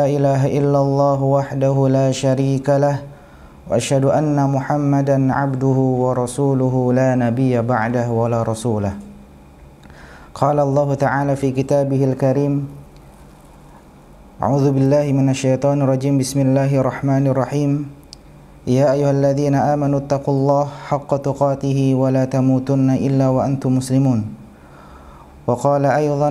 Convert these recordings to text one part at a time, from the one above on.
لا إله إلا الله وحده لا شريك له وأشهد أن محمدا عبده ورسوله لا نبي بعده ولا رسوله قال الله تعالى في كتابه الكريم أعوذ بالله من الشيطان الرجيم بسم الله الرحمن الرحيم يا أيها الذين آمنوا اتقوا الله حق تقاته ولا تموتن إلا وأنتم مسلمون وقال أيضا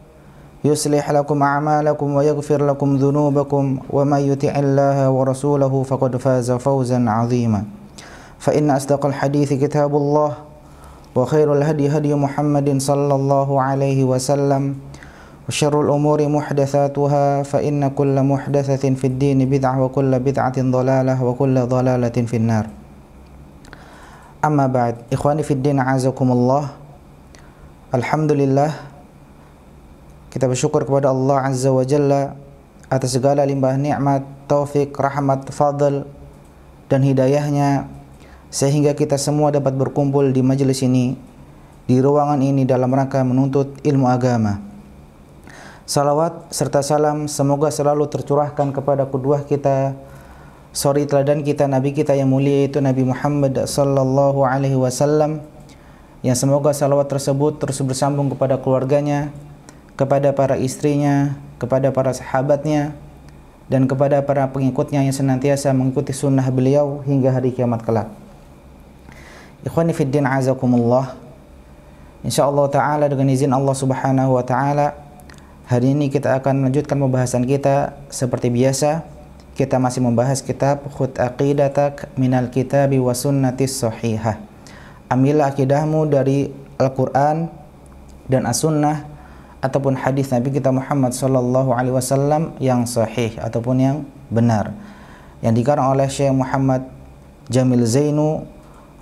يصلح لكم أعمالكم ويغفر لكم ذنوبكم ومن يطع الله ورسوله فقد فاز فوزا عظيما فإن أصدق الحديث كتاب الله وخير الهدي هدي محمد صلى الله عليه وسلم وشر الأمور محدثاتها فإن كل محدثة في الدين بدعة وكل بدعة ضلالة وكل ضلالة في النار أما بعد إخواني في الدين عزكم الله الحمد لله Kita bersyukur kepada Allah Azza wa Jalla atas segala limpah nikmat, taufik, rahmat, fadl dan hidayahnya sehingga kita semua dapat berkumpul di majelis ini di ruangan ini dalam rangka menuntut ilmu agama. Salawat serta salam semoga selalu tercurahkan kepada kedua kita sorry teladan kita nabi kita yang mulia itu Nabi Muhammad sallallahu alaihi wasallam yang semoga salawat tersebut terus bersambung kepada keluarganya, kepada para istrinya, kepada para sahabatnya, dan kepada para pengikutnya yang senantiasa mengikuti sunnah beliau hingga hari kiamat kelak. Ikhwanifiddin fiddin azakumullah. Insyaallah taala dengan izin Allah Subhanahu wa taala hari ini kita akan melanjutkan pembahasan kita seperti biasa. Kita masih membahas kitab Khut Aqidatak Minal Kitabi wa Sunnati Sahihah. Ambillah akidahmu dari Al-Qur'an dan As-Sunnah ataupun hadis Nabi kita Muhammad saw Alaihi Wasallam yang sahih ataupun yang benar yang dikarang oleh Syekh Muhammad Jamil Zainu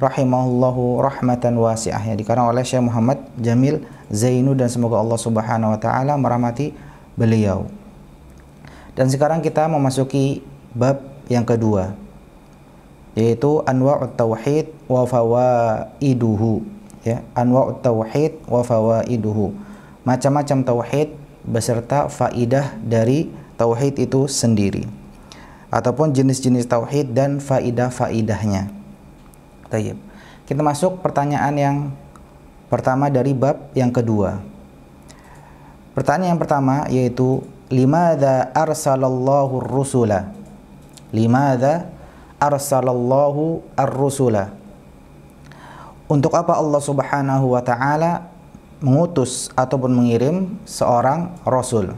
rahimahullahu rahmatan wasi'ah yang dikarang oleh Syekh Muhammad Jamil Zainu dan semoga Allah Subhanahu wa taala merahmati beliau. Dan sekarang kita memasuki bab yang kedua yaitu anwa'ut tauhid wa fawaiduhu ya anwa'ut tauhid wa fawaiduhu macam-macam tauhid beserta faidah dari tauhid itu sendiri ataupun jenis-jenis tauhid dan faidah-faidahnya. Tayyib. Kita masuk pertanyaan yang pertama dari bab yang kedua. Pertanyaan yang pertama yaitu limadza arsalallahu ar-rusula? Limadza arsalallahu ar-rusula? Untuk apa Allah Subhanahu wa taala mengutus ataupun mengirim seorang rasul.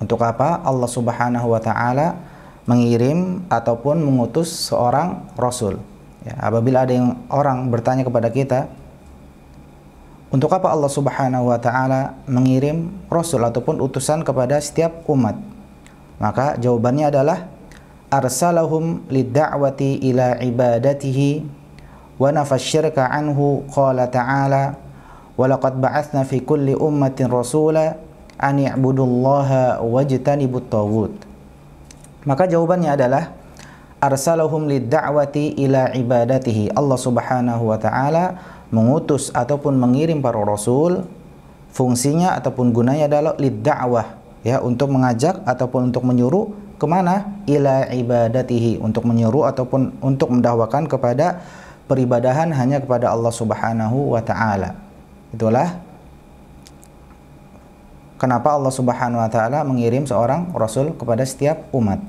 Untuk apa? Allah Subhanahu wa taala mengirim ataupun mengutus seorang rasul. Ya, apabila ada yang orang bertanya kepada kita, untuk apa Allah Subhanahu wa taala mengirim rasul ataupun utusan kepada setiap umat? Maka jawabannya adalah arsalahum lidda'wati ila ibadatihi wa nafasyirka anhu qala ta'ala walaqad في fi kulli ummatin rasula an الله wajtanibut tagut maka jawabannya adalah arsalahum lidda'wati ila ibadatihi Allah Subhanahu wa taala mengutus ataupun mengirim para rasul fungsinya ataupun gunanya adalah lidda'wah ya untuk mengajak ataupun untuk menyuruh kemana ila ibadatihi untuk menyuruh ataupun untuk mendakwakan kepada peribadahan hanya kepada Allah Subhanahu wa taala Itulah kenapa Allah Subhanahu wa taala mengirim seorang rasul kepada setiap umat.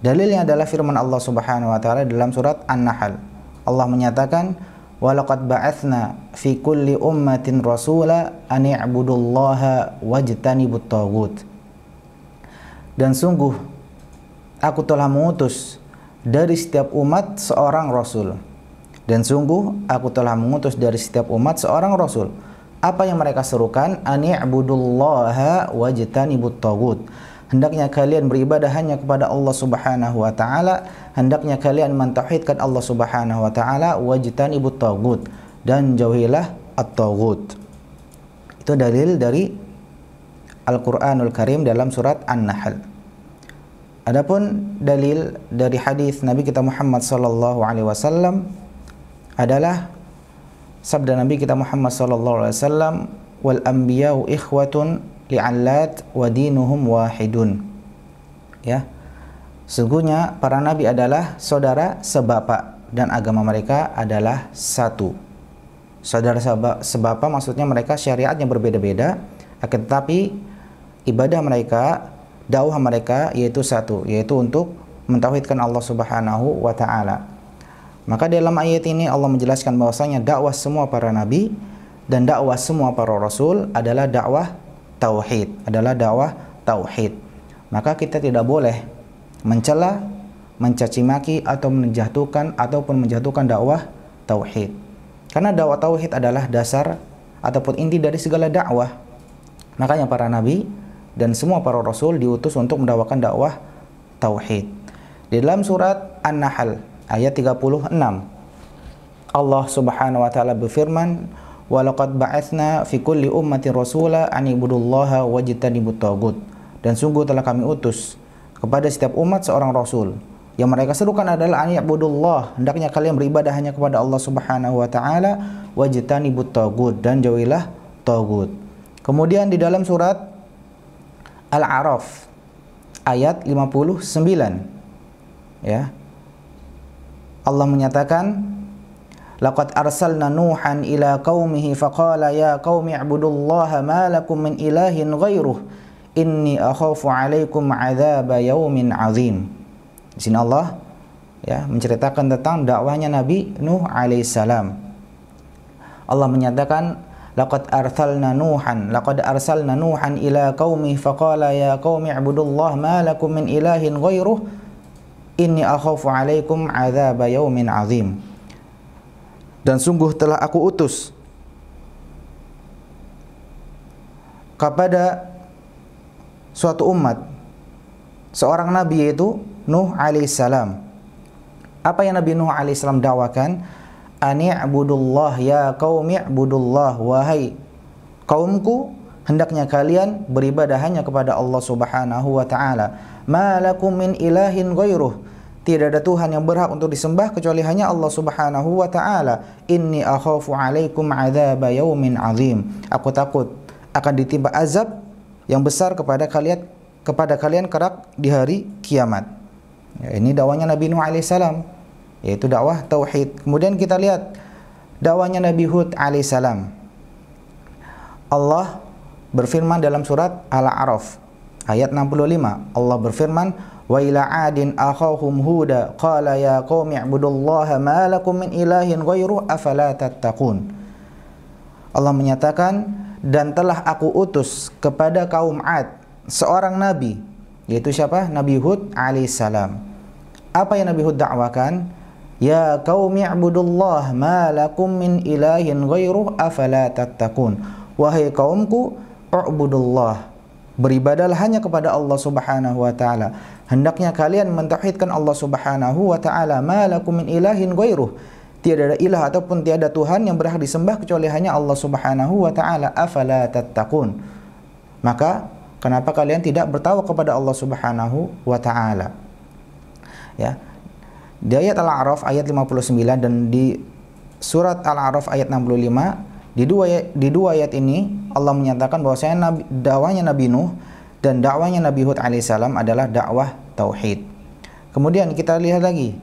Dalilnya adalah firman Allah Subhanahu wa taala dalam surat An-Nahl. Allah menyatakan, "Walaqad ba'atsna fi kulli ummatin rasula an i'budullaha wajtanibut tagut. Dan sungguh aku telah mengutus dari setiap umat seorang rasul dan sungguh aku telah mengutus dari setiap umat seorang rasul. Apa yang mereka serukan? Ani'budullaha wajtanibut tagut. Hendaknya kalian beribadah hanya kepada Allah Subhanahu wa taala, hendaknya kalian mentauhidkan Allah Subhanahu wa taala wajtanibut tagut dan jauhilah at-tagut. Itu dalil dari Al-Qur'anul Karim dalam surat An-Nahl. Adapun dalil dari hadis Nabi kita Muhammad sallallahu alaihi wasallam adalah sabda Nabi kita Muhammad sallallahu alaihi wasallam wal anbiya'u ikhwatun li'allat wa dinuhum wahidun. Ya. Sungguhnya para nabi adalah saudara sebapa dan agama mereka adalah satu. Saudara sebapa maksudnya mereka syariatnya berbeda-beda, akan tetapi ibadah mereka, dakwah mereka yaitu satu, yaitu untuk mentauhidkan Allah Subhanahu wa taala. Maka dalam ayat ini Allah menjelaskan bahwasanya dakwah semua para nabi dan dakwah semua para rasul adalah dakwah tauhid, adalah dakwah tauhid. Maka kita tidak boleh mencela, mencaci maki atau menjatuhkan ataupun menjatuhkan dakwah tauhid. Karena dakwah tauhid adalah dasar ataupun inti dari segala dakwah. Makanya para nabi dan semua para rasul diutus untuk mendawakan dakwah tauhid. Di dalam surat An-Nahl ayat 36. Allah Subhanahu wa taala berfirman, "Walaqad ba'atsna fi kulli ummatin rasula an ibudullaha wajtanibut tagut." Dan sungguh telah kami utus kepada setiap umat seorang rasul yang mereka serukan adalah an ya'budullah, hendaknya kalian beribadah hanya kepada Allah Subhanahu wa taala wajtanibut tagut dan jauhilah tagut. Kemudian di dalam surat Al-A'raf ayat 59 ya Allah menyatakan Laqad arsalna Nuhan ila qaumihi faqala ya qaumi ibudullaha ma lakum min ilahin ghairuh inni akhafu alaikum adzaba yaumin azim. Di sini Allah ya menceritakan tentang dakwahnya Nabi Nuh alaihissalam. Allah menyatakan laqad arsalna Nuhan laqad arsalna Nuhan ila qaumi faqala ya qaumi ibudullaha ma lakum min ilahin ghairuh Inni akhafu alaikum azaba yaumin azim. Dan sungguh telah aku utus kepada suatu umat seorang nabi yaitu Nuh alaihissalam. Apa yang Nabi Nuh alaihissalam dakwakan? Ani'budullah ya kaum qaumi'budullah wahai kaumku hendaknya kalian beribadah hanya kepada Allah Subhanahu wa taala. Malakum min ilahin ghairuh tidak ada Tuhan yang berhak untuk disembah kecuali hanya Allah Subhanahu wa taala. Inni akhafu alaikum adzaba yaumin azim. Aku takut akan ditimpa azab yang besar kepada kalian kepada kalian kerak di hari kiamat. Ya, ini dakwahnya Nabi Nuh alaihissalam yaitu dakwah tauhid. Kemudian kita lihat dakwahnya Nabi Hud alaihissalam. Allah berfirman dalam surat Al-A'raf ayat 65. Allah berfirman, wa ila adin akhahum huda qala ya qaumi ibudullaha ma lakum min ilahin ghairu afala tattaqun Allah menyatakan dan telah aku utus kepada kaum Ad seorang nabi yaitu siapa Nabi Hud alaihissalam apa yang Nabi Hud dakwakan ya kaum ibudullah ma lakum min ilahin gairu afala tattaqun wahai kaumku ubudullah beribadalah hanya kepada Allah Subhanahu wa taala Hendaknya kalian mentauhidkan Allah Subhanahu wa taala, malakum min ilahin ghairuh. Tiada ada ilah ataupun tiada Tuhan yang berhak disembah kecuali hanya Allah Subhanahu wa taala. Afala tattaqun? Maka kenapa kalian tidak bertawa kepada Allah Subhanahu wa taala? Ya. Di ayat Al-A'raf ayat 59 dan di surat Al-A'raf ayat 65 di dua di dua ayat ini Allah menyatakan saya nabi, dawanya Nabi Nuh dan dakwahnya Nabi Hud alaihissalam adalah dakwah tauhid. Kemudian kita lihat lagi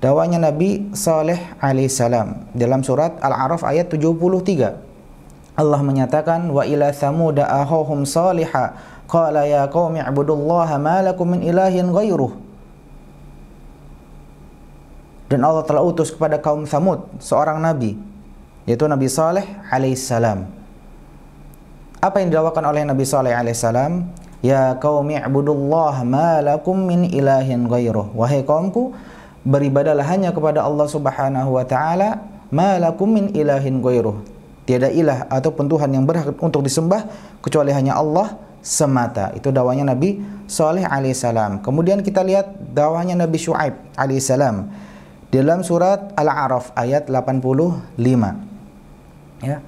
dakwahnya Nabi Saleh alaihissalam dalam surat Al-A'raf ayat 73. Allah menyatakan wa ila thamuda ahahum salihah qala ya qaumi ibudullaha ma lakum min ilahin ghairuh dan Allah telah utus kepada kaum Samud seorang nabi yaitu Nabi Saleh alaihissalam apa yang didakwakan oleh Nabi Saleh Wasallam? ya kaum i'budullah ma lakum min ilahin ghairuh wahai kaumku beribadalah hanya kepada Allah Subhanahu wa taala ma lakum min ilahin ghairuh tiada ilah ataupun Tuhan yang berhak untuk disembah kecuali hanya Allah semata itu dakwanya Nabi Saleh alaihissalam kemudian kita lihat dakwanya Nabi Shu'aib alaihissalam dalam surat Al-A'raf ayat 85 ya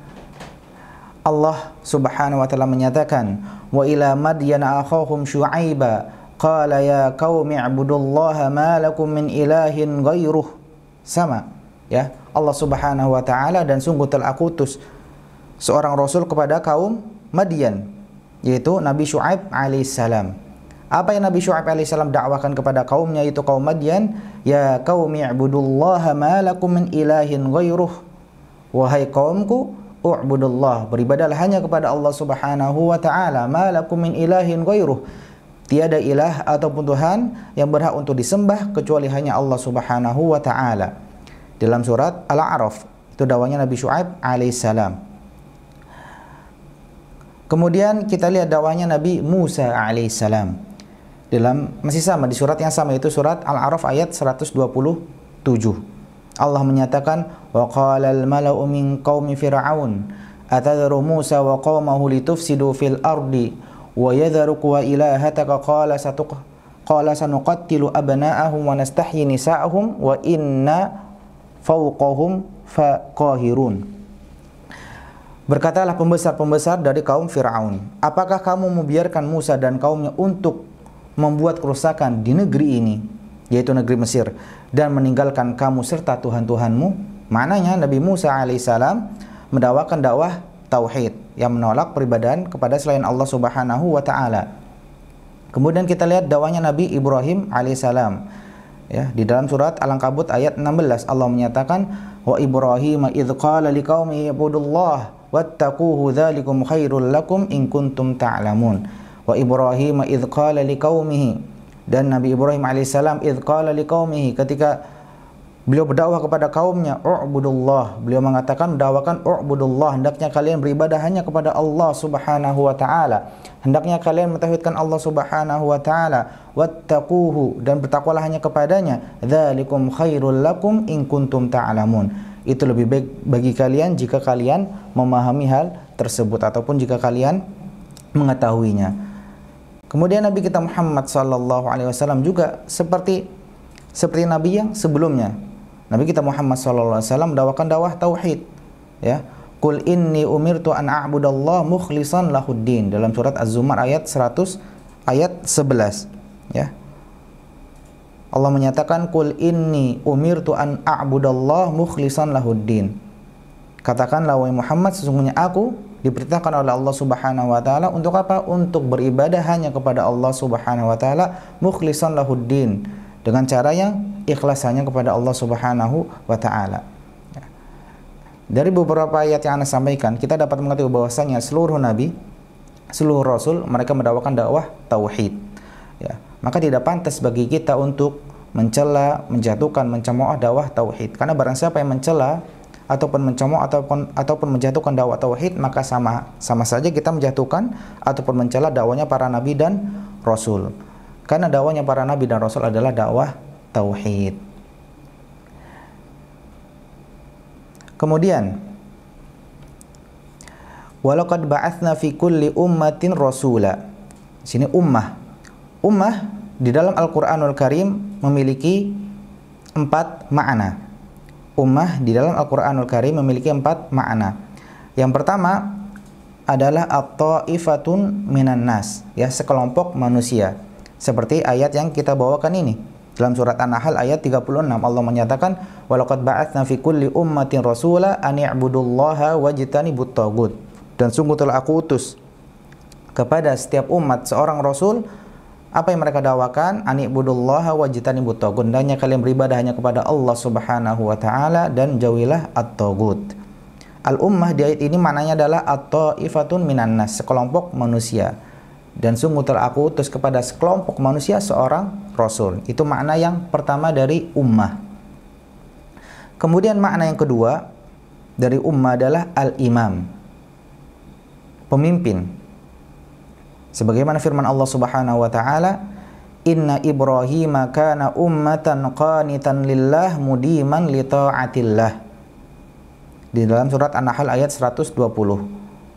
Allah Subhanahu wa taala menyatakan wa ila madyan akhahum syuaiba qala ya qaumi ibudullaha ma lakum min ilahin ghairuh sama ya Allah Subhanahu wa taala dan sungguh telah aku utus seorang rasul kepada kaum Madian yaitu Nabi Syuaib alaihissalam apa yang Nabi Syuaib alaihissalam dakwakan kepada kaumnya itu kaum Madian ya qaumi ibudullaha ma lakum min ilahin ghairuh wahai kaumku U'budullah, beribadalah hanya kepada Allah Subhanahu wa taala, malakum min ilahin ghairuh. Tiada ilah ataupun Tuhan yang berhak untuk disembah kecuali hanya Allah Subhanahu wa taala. Dalam surat Al-A'raf, itu dawanya Nabi Shuaib alaihissalam. Kemudian kita lihat dawanya Nabi Musa alaihissalam dalam masih sama di surat yang sama itu surat Al-A'raf ayat 127. Allah menyatakan wa qala al mala'u min qaumi fir'aun atadharu Musa wa qaumahu litufsidu fil ardi wa yadharuka wa ilahataka qala satuq qala sanuqattilu abna'ahum wa nastahyi nisa'ahum wa inna fawqahum faqahirun Berkatalah pembesar-pembesar dari kaum Firaun, apakah kamu membiarkan Musa dan kaumnya untuk membuat kerusakan di negeri ini yaitu negeri Mesir dan meninggalkan kamu serta Tuhan-Tuhanmu mananya Nabi Musa alaihissalam mendawakan dakwah tauhid yang menolak peribadan kepada selain Allah Subhanahu wa taala. Kemudian kita lihat dakwahnya Nabi Ibrahim alaihissalam. Ya, di dalam surat Al-Ankabut ayat 16 Allah menyatakan wa Ibrahim idz qala liqaumi ibudullah wattaquhu dzalikum khairul lakum in kuntum ta'lamun. Wa Ibrahim idz qala liqaumihi dan Nabi Ibrahim alaihissalam idqala liqaumihi ketika beliau berdakwah kepada kaumnya u'budullah beliau mengatakan dakwakan u'budullah hendaknya kalian beribadah hanya kepada Allah Subhanahu wa taala hendaknya kalian mentauhidkan Allah Subhanahu wa taala wattaquhu dan bertakwalah hanya kepadanya dzalikum khairul lakum in kuntum ta'lamun itu lebih baik bagi kalian jika kalian memahami hal tersebut ataupun jika kalian mengetahuinya Kemudian Nabi kita Muhammad Sallallahu Alaihi Wasallam juga seperti seperti Nabi yang sebelumnya. Nabi kita Muhammad Sallallahu Alaihi Wasallam dawakan dakwah tauhid, ya. Kul inni umirtu an a'budallaha mukhlishan lahuddin dalam surat Az-Zumar ayat 100 ayat 11 ya. Allah menyatakan kul inni umirtu an a'budallaha mukhlishan lahuddin. Katakanlah wahai Muhammad sesungguhnya aku diperintahkan oleh Allah Subhanahu wa taala untuk apa? Untuk beribadah hanya kepada Allah Subhanahu wa taala mukhlishan lahuddin dengan cara yang ikhlas hanya kepada Allah Subhanahu wa taala. Ya. Dari beberapa ayat yang Anda sampaikan, kita dapat mengerti bahwasanya seluruh nabi, seluruh rasul mereka mendawakan dakwah tauhid. Ya, maka tidak pantas bagi kita untuk mencela, menjatuhkan, mencemooh dakwah tauhid. Karena barang siapa yang mencela ataupun mencemooh ataupun ataupun menjatuhkan dakwah tauhid maka sama sama saja kita menjatuhkan ataupun mencela dakwahnya para nabi dan rasul karena dakwahnya para nabi dan rasul adalah dakwah tauhid kemudian walaqad ba'atsna fi kulli ummatin rasula sini ummah ummah di dalam Al-Qur'anul Karim memiliki empat makna ummah di dalam Al-Quranul Karim memiliki empat makna. Yang pertama adalah at-ta'ifatun minan nas, ya sekelompok manusia. Seperti ayat yang kita bawakan ini. Dalam surat An-Nahl ayat 36 Allah menyatakan walaqad ba'atsna fi kulli ummatin rasula an i'budullaha wajtanibut tagut. Dan sungguh telah aku utus kepada setiap umat seorang rasul apa yang mereka dakwakan ani wajitan ibu togun hendaknya kalian beribadah hanya kepada Allah Subhanahu wa taala dan jauhilah at togut al ummah di ayat ini maknanya adalah at ifatun minanas sekelompok manusia dan sungguh telah aku utus kepada sekelompok manusia seorang rasul itu makna yang pertama dari ummah kemudian makna yang kedua dari ummah adalah al-imam pemimpin Sebagaimana firman Allah Subhanahu wa taala, "Inna Ibrahim kana ummatan qanitan lillah mudiman li taatillah." Di dalam surat An-Nahl ayat 120.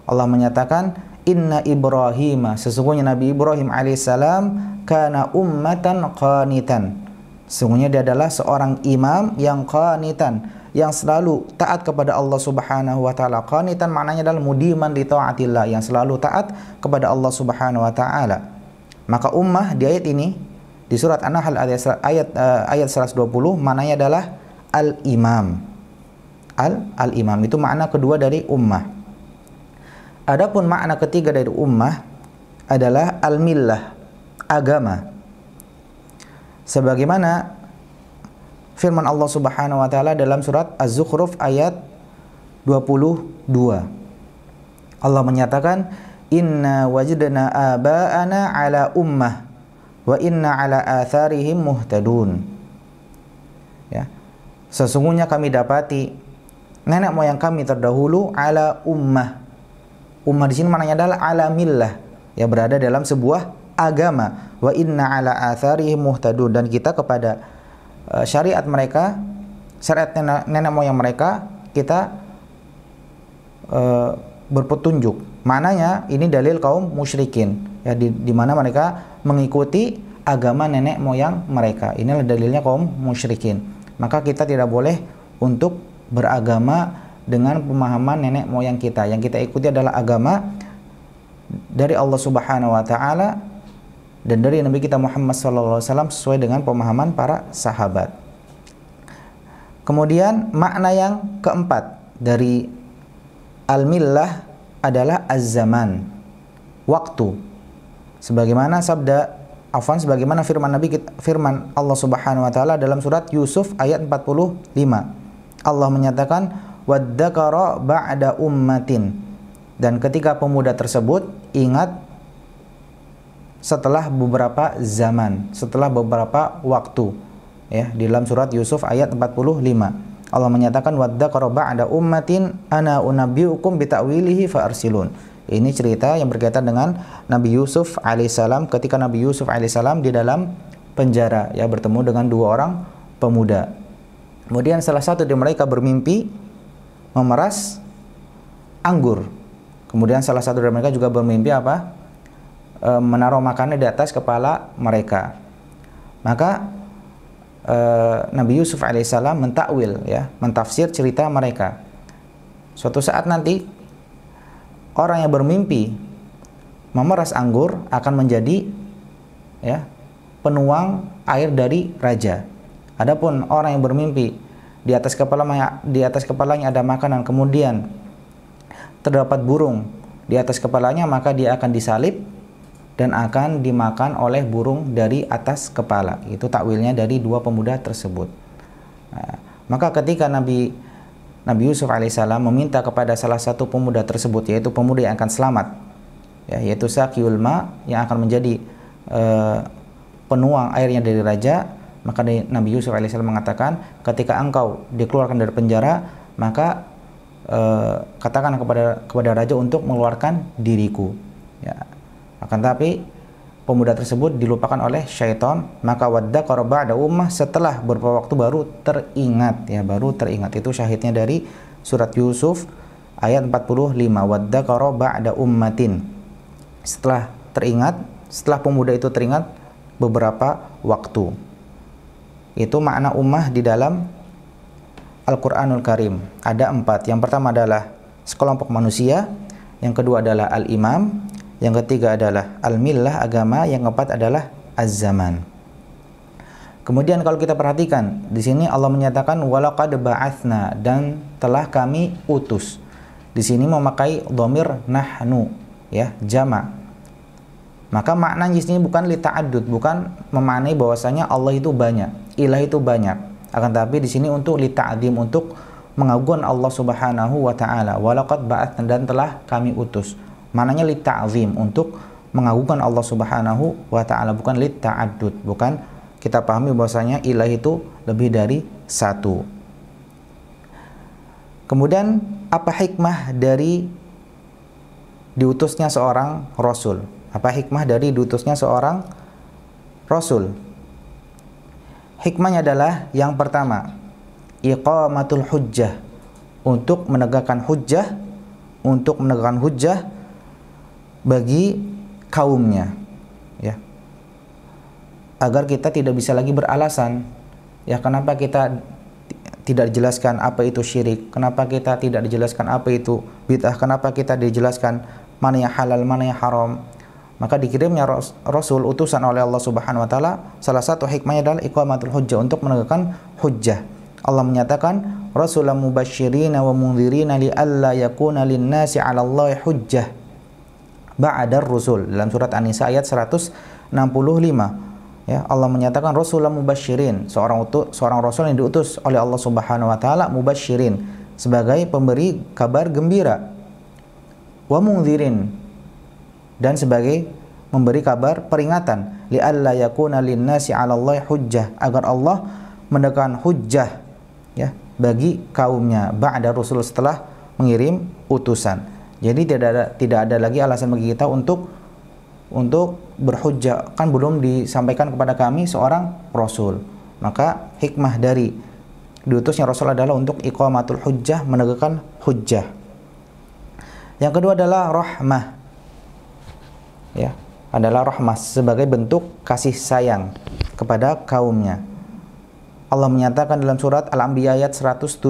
Allah menyatakan, "Inna Ibrahim, sesungguhnya Nabi Ibrahim alaihissalam kana ummatan qanitan." Sesungguhnya dia adalah seorang imam yang qanitan, yang selalu taat kepada Allah Subhanahu wa taala. Qanitan maknanya adalah mudiman li taatillah yang selalu taat kepada Allah Subhanahu wa taala. Maka ummah di ayat ini di surat An-Nahl ayat ayat, uh, ayat 120 maknanya adalah al-imam. Al al-imam itu makna kedua dari ummah. Adapun makna ketiga dari ummah adalah al-millah, agama. Sebagaimana firman Allah Subhanahu wa taala dalam surat Az-Zukhruf ayat 22. Allah menyatakan inna wajadna aba'ana ala ummah wa inna ala atharihim muhtadun. Ya. Sesungguhnya kami dapati nenek moyang kami terdahulu ala ummah. Ummah di sini maknanya adalah ala millah, ya berada dalam sebuah agama. Wa inna ala atharihim muhtadun dan kita kepada Eh, syariat mereka, syariat nenek, nenek moyang mereka, kita uh, berpetunjuk. Mananya ini dalil kaum musyrikin ya di, di mana mereka mengikuti agama nenek moyang mereka. Inilah dalilnya kaum musyrikin. Maka kita tidak boleh untuk beragama dengan pemahaman nenek moyang kita. Yang kita ikuti adalah agama dari Allah Subhanahu wa taala dan dari Nabi kita Muhammad SAW sesuai dengan pemahaman para sahabat. Kemudian makna yang keempat dari al-millah adalah az-zaman, waktu. Sebagaimana sabda Afan, sebagaimana firman Nabi kita, firman Allah Subhanahu wa taala dalam surat Yusuf ayat 45. Allah menyatakan waddakara ba'da ummatin. Dan ketika pemuda tersebut ingat setelah beberapa zaman, setelah beberapa waktu. Ya, di dalam surat Yusuf ayat 45. Allah menyatakan qaraba ada ummatin ana unabbiukum bita'wilihi faarsilun. Ini cerita yang berkaitan dengan Nabi Yusuf alaihissalam ketika Nabi Yusuf alaihissalam di dalam penjara ya bertemu dengan dua orang pemuda. Kemudian salah satu di mereka bermimpi memeras anggur. Kemudian salah satu dari mereka juga bermimpi apa? e, menaruh makanan di atas kepala mereka. Maka e, Nabi Yusuf alaihissalam mentakwil ya, mentafsir cerita mereka. Suatu saat nanti orang yang bermimpi memeras anggur akan menjadi ya penuang air dari raja. Adapun orang yang bermimpi di atas kepala di atas kepalanya ada makanan kemudian terdapat burung di atas kepalanya maka dia akan disalib dan akan dimakan oleh burung dari atas kepala. Itu takwilnya dari dua pemuda tersebut. Nah, maka ketika Nabi Nabi Yusuf alaihissalam meminta kepada salah satu pemuda tersebut yaitu pemuda yang akan selamat ya, yaitu Sakiul Ma yang akan menjadi eh, penuang airnya dari raja maka Nabi Yusuf alaihissalam mengatakan ketika engkau dikeluarkan dari penjara maka eh, katakan kepada kepada raja untuk mengeluarkan diriku ya, akan tapi pemuda tersebut dilupakan oleh syaitan maka wadda korba ada ummah setelah beberapa waktu baru teringat ya baru teringat itu syahidnya dari surat Yusuf ayat 45 wadda korba ada ummatin setelah teringat setelah pemuda itu teringat beberapa waktu itu makna ummah di dalam Al-Quranul Karim ada empat yang pertama adalah sekelompok manusia yang kedua adalah al-imam yang ketiga adalah al-millah agama, yang keempat adalah az-zaman. Kemudian kalau kita perhatikan, di sini Allah menyatakan walaqad ba'atsna dan telah kami utus. Di sini memakai domir nahnu ya, jama. Maka makna di sini bukan li ta'addud, bukan memanai bahwasanya Allah itu banyak, ilah itu banyak. Akan tapi di sini untuk li adim untuk mengagungkan Allah Subhanahu wa taala. Walaqad ba'atsna dan telah kami utus. Mananya li ta'zim untuk mengagungkan Allah Subhanahu wa taala bukan li ta'addud, bukan kita pahami bahwasanya ilah itu lebih dari satu. Kemudian apa hikmah dari diutusnya seorang rasul? Apa hikmah dari diutusnya seorang rasul? Hikmahnya adalah yang pertama, iqamatul hujjah untuk menegakkan hujjah untuk menegakkan hujjah bagi kaumnya ya agar kita tidak bisa lagi beralasan ya kenapa kita tidak dijelaskan apa itu syirik kenapa kita tidak dijelaskan apa itu bid'ah kenapa kita dijelaskan mana yang halal mana yang haram maka dikirimnya rasul utusan oleh Allah Subhanahu wa taala salah satu hikmahnya adalah iqamatul hujjah untuk menegakkan hujjah Allah menyatakan rasulam mubasyirina wa mundzirin li alla yakuna lin-nasi 'ala Allah hujjah ba'dar rusul dalam surat An-Nisa ayat 165 ya Allah menyatakan rasulun mubasyirin seorang utus, seorang rasul yang diutus oleh Allah Subhanahu wa taala mubasyirin sebagai pemberi kabar gembira wa mungzirin dan sebagai memberi kabar peringatan li alla yakuna linnasi 'ala Allah hujjah agar Allah mendekan hujjah ya bagi kaumnya ba'da rusul setelah mengirim utusan jadi tidak ada tidak ada lagi alasan bagi kita untuk untuk berhujjah kan belum disampaikan kepada kami seorang rasul. Maka hikmah dari diutusnya rasul adalah untuk iqamatul hujjah menegakkan hujjah. Yang kedua adalah rahmah. Ya, adalah rahmah sebagai bentuk kasih sayang kepada kaumnya. Allah menyatakan dalam surat Al-Anbiya ayat 107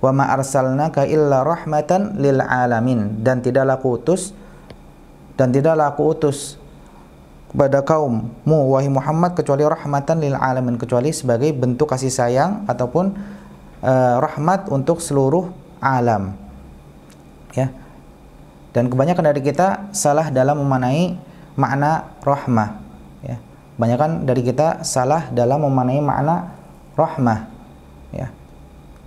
wa ma arsalnaka illa rahmatan lil alamin dan tidaklah aku utus dan tidaklah aku utus kepada kaummu wahai Muhammad kecuali rahmatan lil alamin kecuali sebagai bentuk kasih sayang ataupun uh, rahmat untuk seluruh alam ya dan kebanyakan dari kita salah dalam memanai makna rahmah ya kebanyakan dari kita salah dalam memanai makna rahmah ya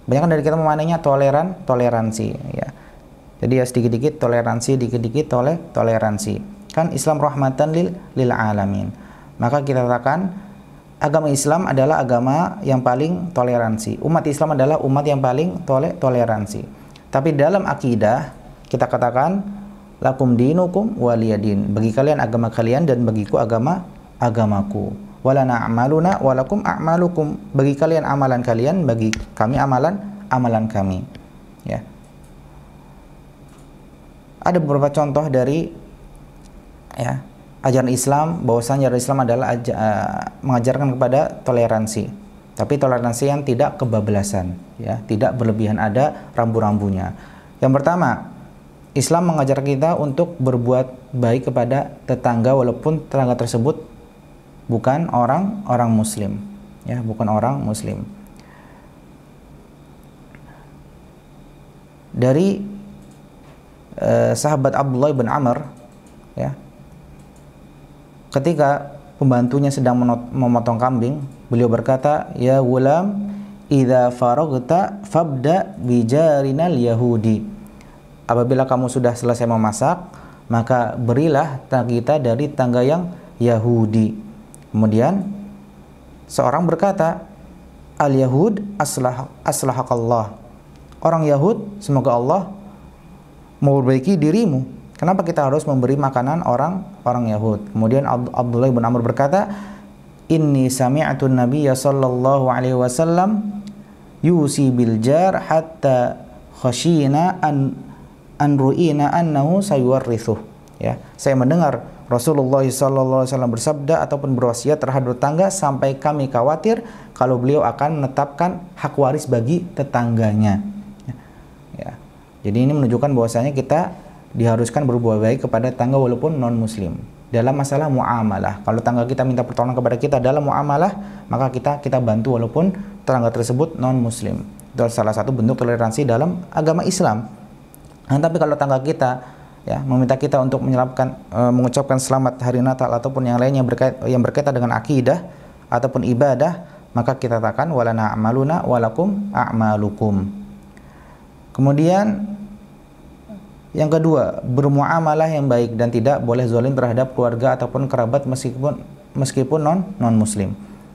banyak kan dari kita memanenya toleran, toleransi ya. Jadi ya sedikit-dikit toleransi, dikit-dikit tole, toleransi. Kan Islam rahmatan lil lil alamin. Maka kita katakan agama Islam adalah agama yang paling toleransi. Umat Islam adalah umat yang paling tole, toleransi. Tapi dalam akidah kita katakan lakum dinukum waliyadin. Bagi kalian agama kalian dan bagiku agama agamaku walana a'maluna walakum a'malukum bagi kalian amalan kalian bagi kami amalan amalan kami ya ada beberapa contoh dari ya ajaran Islam bahwasanya ajaran Islam adalah aja, uh, mengajarkan kepada toleransi tapi toleransi yang tidak kebablasan ya tidak berlebihan ada rambu-rambunya yang pertama Islam mengajar kita untuk berbuat baik kepada tetangga walaupun tetangga tersebut bukan orang orang muslim ya bukan orang muslim dari eh, sahabat Abdullah bin Amr ya ketika pembantunya sedang memotong kambing beliau berkata ya gulam idza faragta fabda bijarinal yahudi apabila kamu sudah selesai memasak maka berilah kita dari tangga yang Yahudi Kemudian seorang berkata, "Al-Yahud aslah Allah. Orang Yahud, semoga Allah memperbaiki dirimu. Kenapa kita harus memberi makanan orang orang Yahud? Kemudian Abdullah bin Amr berkata, "Inni sami'tu Nabiya sallallahu alaihi wasallam yusi bil jar hatta khashina an an ru'ina annahu sayuwarrithuh." Ya, saya mendengar Rasulullah SAW bersabda ataupun berwasiat terhadap tetangga sampai kami khawatir kalau beliau akan menetapkan hak waris bagi tetangganya. Ya. Jadi ini menunjukkan bahwasanya kita diharuskan berbuat baik kepada tetangga walaupun non muslim dalam masalah muamalah. Kalau tetangga kita minta pertolongan kepada kita dalam muamalah, maka kita kita bantu walaupun tetangga tersebut non muslim. Itu salah satu bentuk toleransi dalam agama Islam. Nah, tapi kalau tetangga kita ya meminta kita untuk menyelapkan e, eh, mengucapkan selamat hari Natal ataupun yang lainnya berkait yang berkaitan dengan akidah ataupun ibadah maka kita katakan walana amaluna walakum a'malukum kemudian yang kedua bermuamalah yang baik dan tidak boleh zalim terhadap keluarga ataupun kerabat meskipun meskipun non non muslim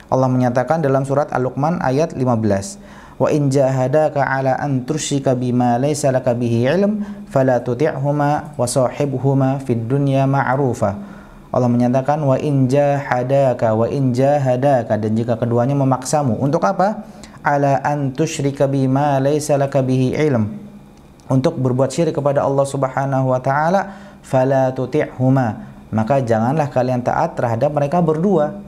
Allah menyatakan dalam surat Al-Luqman ayat 15 wa in jahadaka ala an tushrika bima laysa laka bihi ilm fala tuti'huma wa sahibhuma fid dunya ma'rufa Allah menyatakan wa in jahadaka wa in jahadaka dan jika keduanya memaksamu untuk apa ala an tushrika bima laysa laka bihi ilm untuk berbuat syirik kepada Allah Subhanahu wa taala fala tuti'huma maka janganlah kalian taat terhadap mereka berdua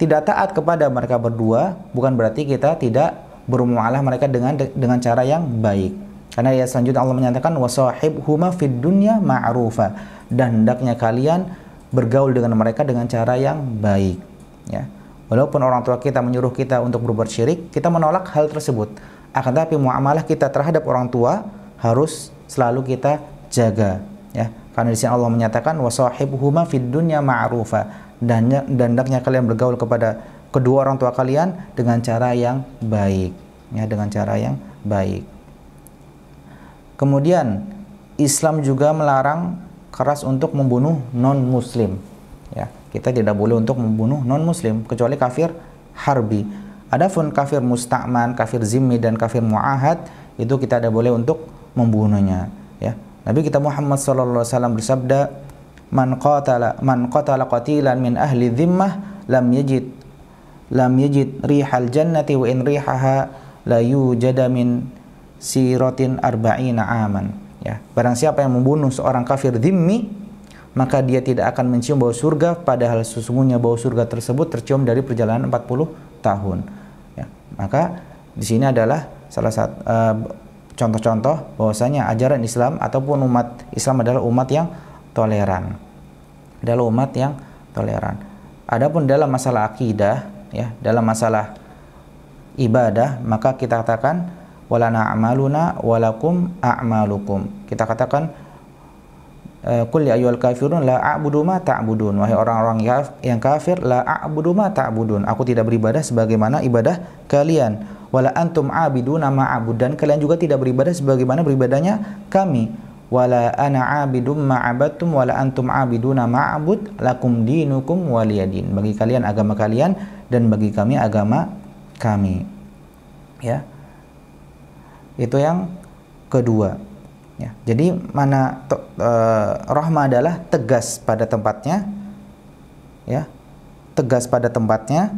tidak taat kepada mereka berdua bukan berarti kita tidak bermuamalah mereka dengan dengan cara yang baik. Karena ayat selanjutnya Allah menyatakan wasahib huma fid dunya ma'rufa dan hendaknya kalian bergaul dengan mereka dengan cara yang baik. Ya. Walaupun orang tua kita menyuruh kita untuk berbuat syirik, kita menolak hal tersebut. Akan tetapi muamalah kita terhadap orang tua harus selalu kita jaga. Ya. Karena di sini Allah menyatakan wasahib huma fid dunya ma'rufa dan hendaknya kalian bergaul kepada kedua orang tua kalian dengan cara yang baik ya dengan cara yang baik kemudian Islam juga melarang keras untuk membunuh non muslim ya kita tidak boleh untuk membunuh non muslim kecuali kafir harbi adapun kafir musta'man kafir zimmi dan kafir muahad itu kita tidak boleh untuk membunuhnya ya Nabi kita Muhammad SAW bersabda man qatala man qatala qatilan min ahli dhimmah lam yajid lam yajid rihal jannati wa in rihaha la yujada min siratin arba'ina aman ya barang siapa yang membunuh seorang kafir dhimmi maka dia tidak akan mencium bau surga padahal sesungguhnya bau surga tersebut tercium dari perjalanan 40 tahun ya maka di sini adalah salah satu uh, contoh-contoh bahwasanya ajaran Islam ataupun umat Islam adalah umat yang toleran. Adalah umat yang toleran. Adapun dalam masalah akidah, ya, dalam masalah ibadah, maka kita katakan walana a'maluna walakum a'malukum. Kita katakan Kul e, ya ayyuhal kafirun la a'budu ma ta'budun. Wahai orang-orang yang kafir la a'budu ma ta'budun. Aku tidak beribadah sebagaimana ibadah kalian. Wala antum abiduna ma a'bud dan kalian juga tidak beribadah sebagaimana beribadahnya kami wala ana abidum ma'abattum wala antum abiduna ma'abud lakum dinukum waliyadin bagi kalian agama kalian dan bagi kami agama kami ya itu yang kedua ya jadi mana to, e, rahma adalah tegas pada tempatnya ya tegas pada tempatnya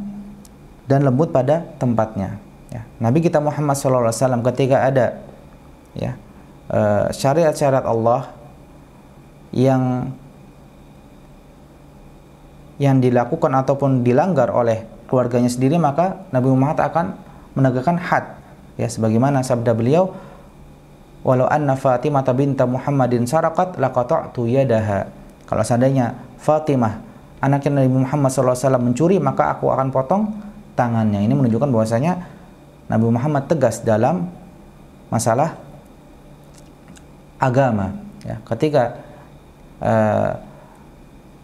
dan lembut pada tempatnya ya. Nabi kita Muhammad SAW ketika ada ya Eh, syariat-syariat Allah yang yang dilakukan ataupun dilanggar oleh keluarganya sendiri maka Nabi Muhammad akan menegakkan had ya sebagaimana sabda beliau walau anna Fatimah binta Muhammadin sarakat laqata'tu yadaha kalau seandainya Fatimah anaknya Nabi Muhammad SAW mencuri maka aku akan potong tangannya ini menunjukkan bahwasanya Nabi Muhammad tegas dalam masalah agama. Ya, ketika uh, eh,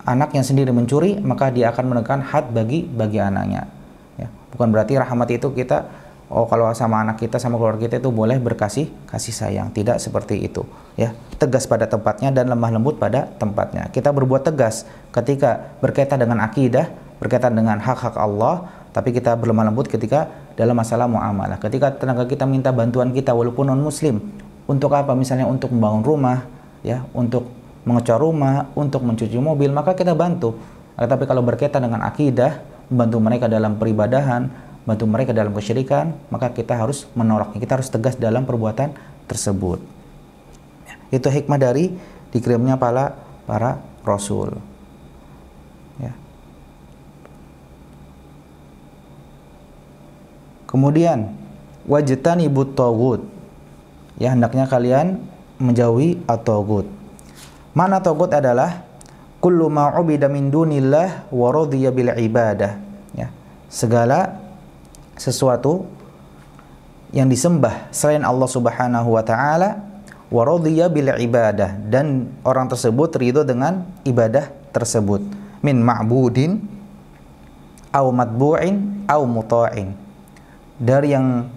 anaknya sendiri mencuri, maka dia akan menekan had bagi bagi anaknya. Ya, bukan berarti rahmat itu kita, oh kalau sama anak kita sama keluarga kita itu boleh berkasih kasih sayang. Tidak seperti itu. Ya, tegas pada tempatnya dan lemah lembut pada tempatnya. Kita berbuat tegas ketika berkaitan dengan akidah, berkaitan dengan hak-hak Allah, tapi kita berlemah lembut ketika dalam masalah muamalah. Ketika tenaga kita minta bantuan kita walaupun non muslim, untuk apa? Misalnya untuk membangun rumah, ya, untuk mengecor rumah, untuk mencuci mobil, maka kita bantu. Tetapi nah, kalau berkaitan dengan akidah, membantu mereka dalam peribadahan, bantu mereka dalam kesyirikan, maka kita harus menolaknya. Kita harus tegas dalam perbuatan tersebut. Ya, itu hikmah dari dikirimnya para para rasul. Ya. Kemudian wajitan ibu tawud ya hendaknya kalian menjauhi at Mana Makna tagut adalah kullu ma ubida min dunillah wa radiya bil ibadah. Ya. Segala sesuatu yang disembah selain Allah Subhanahu wa taala wa radiya bil ibadah dan orang tersebut ridho dengan ibadah tersebut min ma'budin au matbu'in au muta'in dari yang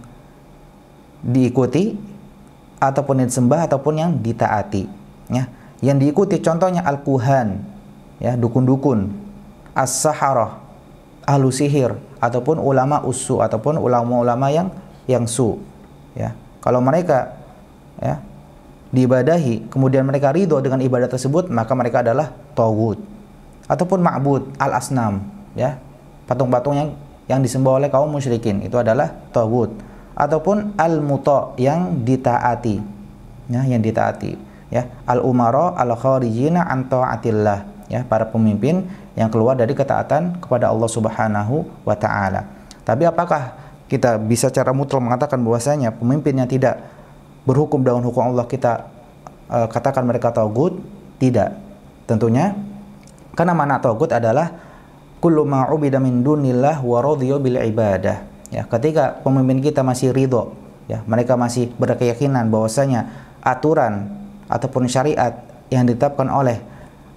diikuti ataupun yang disembah ataupun yang ditaati ya yang diikuti contohnya al-kuhan ya dukun-dukun as-saharah ahlu sihir ataupun ulama usu ataupun ulama-ulama yang yang su ya kalau mereka ya diibadahi kemudian mereka ridho dengan ibadah tersebut maka mereka adalah tawud ataupun ma'bud al-asnam ya patung-patung yang yang disembah oleh kaum musyrikin itu adalah tawud ataupun al muto yang ditaati ya yang ditaati ya al umara al kharijina anto atillah, ya para pemimpin yang keluar dari ketaatan kepada Allah Subhanahu wa taala. Tapi apakah kita bisa cara mutlak mengatakan bahwasanya pemimpin yang tidak berhukum daun hukum Allah kita uh, katakan mereka taugut? Tidak. Tentunya karena mana taugut adalah kullu ma min dunillah wa radhiya bil ibadah Ya, ketika pemimpin kita masih ridho, ya, mereka masih berkeyakinan bahwasanya aturan ataupun syariat yang ditetapkan oleh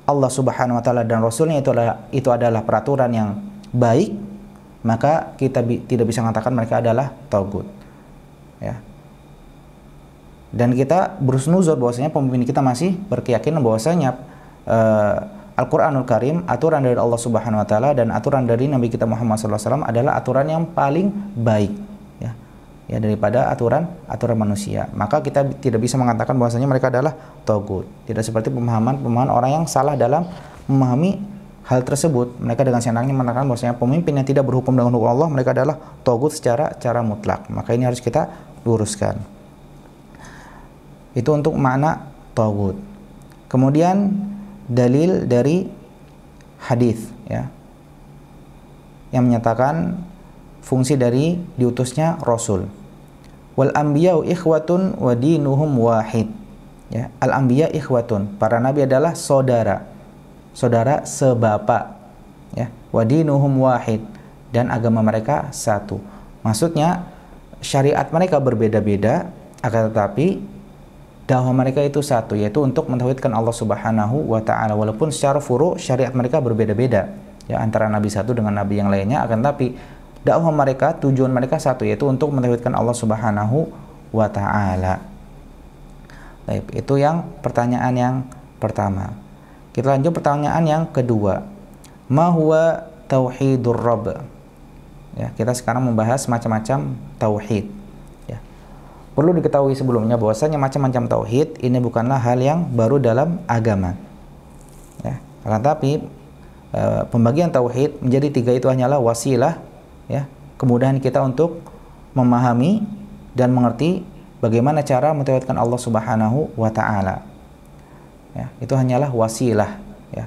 Allah Subhanahu wa taala dan rasulnya itu adalah itu adalah peraturan yang baik, maka kita bi tidak bisa mengatakan mereka adalah togut Ya. Dan kita berusnuzur bahwasanya pemimpin kita masih berkeyakinan bahwasanya uh, Al-Qur'anul Karim, aturan dari Allah Subhanahu wa taala dan aturan dari Nabi kita Muhammad SAW adalah aturan yang paling baik ya. Ya daripada aturan aturan manusia. Maka kita tidak bisa mengatakan bahwasanya mereka adalah togut. Tidak seperti pemahaman-pemahaman orang yang salah dalam memahami hal tersebut. Mereka dengan senangnya mengatakan bahwasanya pemimpin yang tidak berhukum dengan hukum Allah mereka adalah togut secara cara mutlak. Maka ini harus kita luruskan. Itu untuk makna togut. Kemudian dalil dari hadis ya yang menyatakan fungsi dari diutusnya rasul wal anbiya ikhwatun wa dinuhum wahid ya al anbiya ikhwatun para nabi adalah saudara saudara sebapa ya wa dinuhum wahid dan agama mereka satu maksudnya syariat mereka berbeda-beda akan tetapi dakwah mereka itu satu yaitu untuk mentauhidkan Allah Subhanahu wa taala walaupun secara furu syariat mereka berbeda-beda ya antara nabi satu dengan nabi yang lainnya akan tapi dakwah mereka tujuan mereka satu yaitu untuk mentauhidkan Allah Subhanahu wa taala. Baik, itu yang pertanyaan yang pertama. Kita lanjut pertanyaan yang kedua. Ma huwa tauhidur rabb? Ya, kita sekarang membahas macam-macam tauhid. Perlu diketahui sebelumnya bahwasanya macam-macam tauhid ini bukanlah hal yang baru dalam agama. Ya, akan tapi e, pembagian tauhid menjadi tiga itu hanyalah wasilah, ya, kemudahan kita untuk memahami dan mengerti bagaimana cara mentauhidkan Allah Subhanahu wa taala. Ya, itu hanyalah wasilah, ya.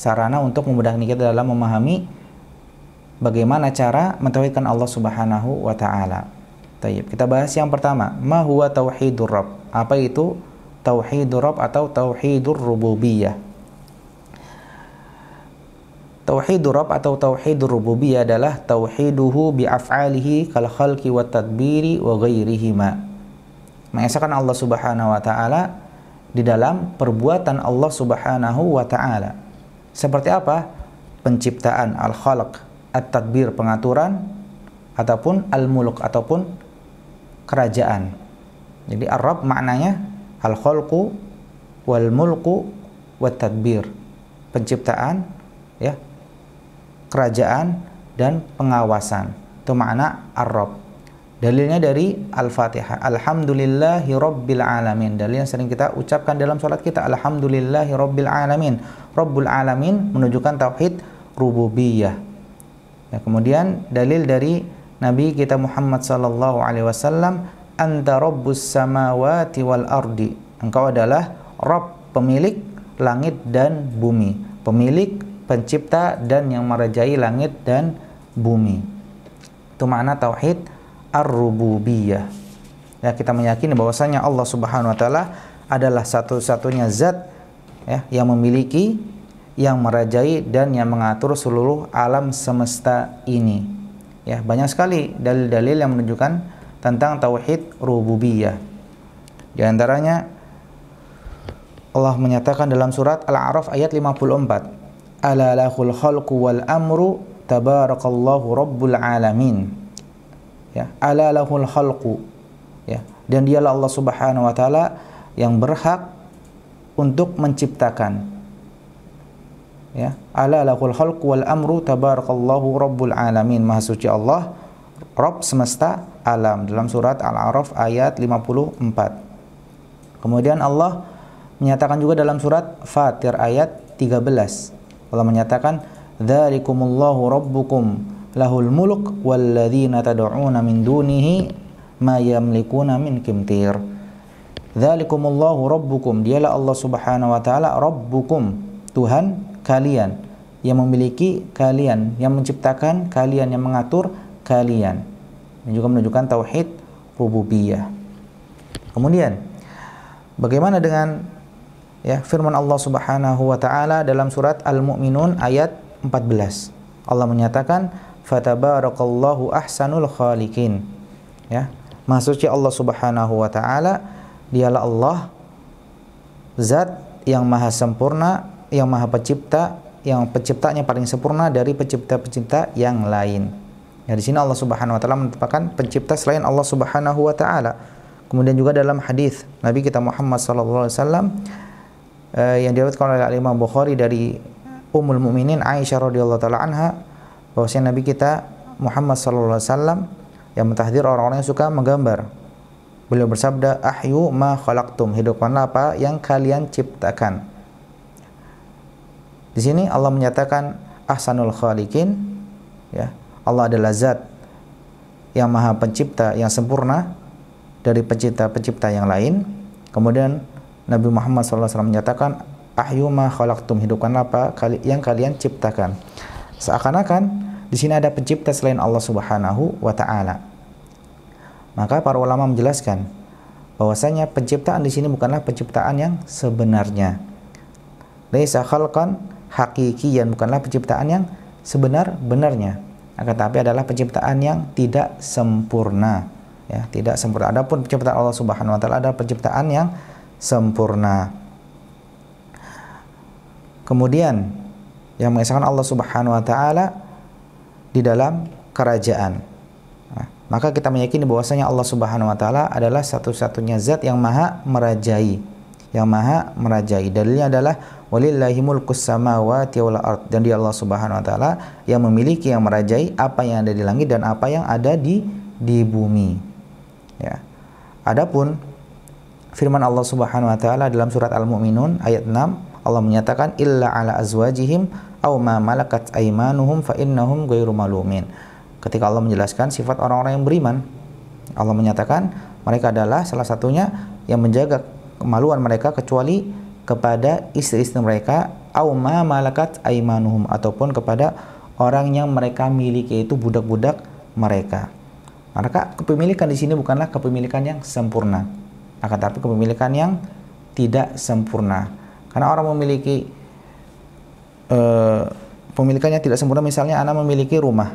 Sarana untuk memudahkan kita dalam memahami bagaimana cara mentauhidkan Allah Subhanahu wa taala. Tayyib. Kita bahas yang pertama, ma huwa tauhidur rabb? Apa itu tauhidur rabb atau tauhidur rububiyah? Tauhidur Rabb atau Tauhidur Rububiyah adalah tauhiduhu bi af'alihi kal khalqi wa tadbiri wa ghairihima. Mengesahkan Allah Subhanahu wa taala di dalam perbuatan Allah Subhanahu wa taala. Seperti apa? Penciptaan al-khalq, at-tadbir pengaturan ataupun al-muluk ataupun kerajaan. Jadi Arab maknanya al khalqu wal mulku wat tadbir. Penciptaan ya. Kerajaan dan pengawasan. Itu makna Arab. Dalilnya dari Al-Fatihah. Alhamdulillahi Rabbil Alamin. Dalil yang sering kita ucapkan dalam sholat kita. Alhamdulillahi Rabbil Alamin. Rabbul Alamin menunjukkan tauhid rububiyah. Nah, kemudian dalil dari Nabi kita Muhammad sallallahu alaihi wasallam anta rabbus samawati wal ardi. Engkau adalah Rabb pemilik langit dan bumi, pemilik pencipta dan yang merajai langit dan bumi. Itu makna tauhid ar-rububiyah. Ya, kita meyakini bahwasanya Allah Subhanahu wa taala adalah satu-satunya zat ya, yang memiliki, yang merajai dan yang mengatur seluruh alam semesta ini. Ya, banyak sekali dalil-dalil yang menunjukkan tentang tauhid rububiyah. Di antaranya Allah menyatakan dalam surat Al-A'raf ayat 54, "Ala lahul khalqu wal amru tabarakallahu rabbul alamin." Ya, ala lahul khalqu. Ya, dan dialah Allah Subhanahu wa taala yang berhak untuk menciptakan ya ala lahul khalq wal amru tabarakallahu rabbul alamin maha suci Allah Rabb semesta alam dalam surat Al-A'raf ayat 54 kemudian Allah menyatakan juga dalam surat Fatir ayat 13 Allah menyatakan dzalikumullahu rabbukum lahul muluk walladzina tad'una min dunihi ma yamlikuna min kimtir dzalikumullahu rabbukum dialah Allah Subhanahu wa taala rabbukum Tuhan kalian, yang memiliki kalian, yang menciptakan kalian, yang mengatur kalian. Ini juga menunjukkan tauhid rububiyah. Kemudian bagaimana dengan ya firman Allah Subhanahu wa taala dalam surat Al-Mu'minun ayat 14. Allah menyatakan fatabarakallahu ahsanul khaliqin. Ya. maksudnya Allah Subhanahu wa taala, dialah Allah zat yang maha sempurna yang maha pencipta yang penciptanya paling sempurna dari pencipta-pencipta yang lain. Ya di sini Allah Subhanahu wa taala menetapkan pencipta selain Allah Subhanahu wa taala. Kemudian juga dalam hadis Nabi kita Muhammad sallallahu alaihi wasallam eh, yang diriwayatkan oleh Imam Bukhari dari Ummul Mukminin Aisyah radhiyallahu taala anha bahwasanya Nabi kita Muhammad sallallahu alaihi wasallam yang mentahdir orang-orang yang suka menggambar. Beliau bersabda, "Ahyu ma khalaqtum." Hidupkanlah apa yang kalian ciptakan. Di sini Allah menyatakan ahsanul khaliqin ya. Allah adalah zat yang maha pencipta yang sempurna dari pencipta-pencipta yang lain. Kemudian Nabi Muhammad SAW menyatakan ahyuma khalaqtum hidupkan apa yang kalian ciptakan. Seakan-akan di sini ada pencipta selain Allah Subhanahu wa taala. Maka para ulama menjelaskan bahwasanya penciptaan di sini bukanlah penciptaan yang sebenarnya. Laisa khalqan hakikian bukanlah penciptaan yang sebenar-benarnya akan tetapi adalah penciptaan yang tidak sempurna ya tidak sempurna adapun penciptaan Allah Subhanahu wa taala adalah penciptaan yang sempurna kemudian yang mengesahkan Allah Subhanahu wa taala di dalam kerajaan nah, maka kita meyakini bahwasanya Allah Subhanahu wa taala adalah satu-satunya zat yang maha merajai yang maha merajai. Dalilnya adalah walillahi mulkus samawati wal ard dan di Allah Subhanahu wa taala yang memiliki yang merajai apa yang ada di langit dan apa yang ada di di bumi. Ya. Adapun firman Allah Subhanahu wa taala dalam surat Al-Mu'minun ayat 6 Allah menyatakan illa ala azwajihim aw ma malakat aimanuhum fa innahum ghairu malumin. Ketika Allah menjelaskan sifat orang-orang yang beriman, Allah menyatakan mereka adalah salah satunya yang menjaga kemaluan mereka kecuali kepada istri-istri mereka au ma malakat aimanuhum ataupun kepada orang yang mereka miliki itu budak-budak mereka. Maka nah, kepemilikan di sini bukanlah kepemilikan yang sempurna, akan nah, tetapi kepemilikan yang tidak sempurna. Karena orang memiliki eh, pemilikannya tidak sempurna, misalnya anak memiliki rumah,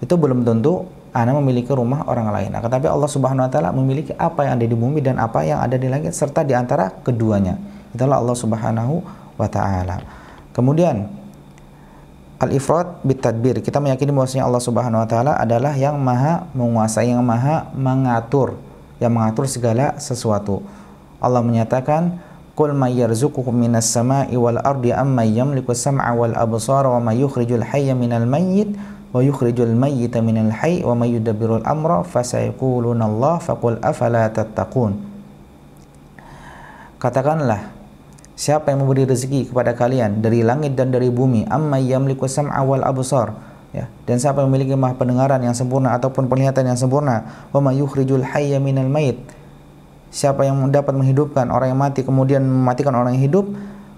itu belum tentu anda memiliki rumah orang lain. Nah, tetapi Allah Subhanahu wa taala memiliki apa yang ada di bumi dan apa yang ada di langit serta di antara keduanya. Itulah Allah Subhanahu wa taala. Kemudian al-ifrat bitadbir. Kita meyakini bahwasanya Allah Subhanahu wa taala adalah yang maha menguasai, yang maha mengatur, yang mengatur segala sesuatu. Allah menyatakan Qul may yarzuqukum minas sama'i wal ardi amma yamliku sam'a wal absara wa may yukhrijul hayya minal mayyit wa yukhrijul mayyita minal hayy wa may yudabbirul amra fasayquluna Allah faqul afala tattaqun Katakanlah siapa yang memberi rezeki kepada kalian dari langit dan dari bumi amma yamliku sam'a wal absar ya dan siapa yang memiliki maha pendengaran yang sempurna ataupun penglihatan yang sempurna wa may yukhrijul hayya minal mayyit siapa yang dapat menghidupkan orang yang mati kemudian mematikan orang yang hidup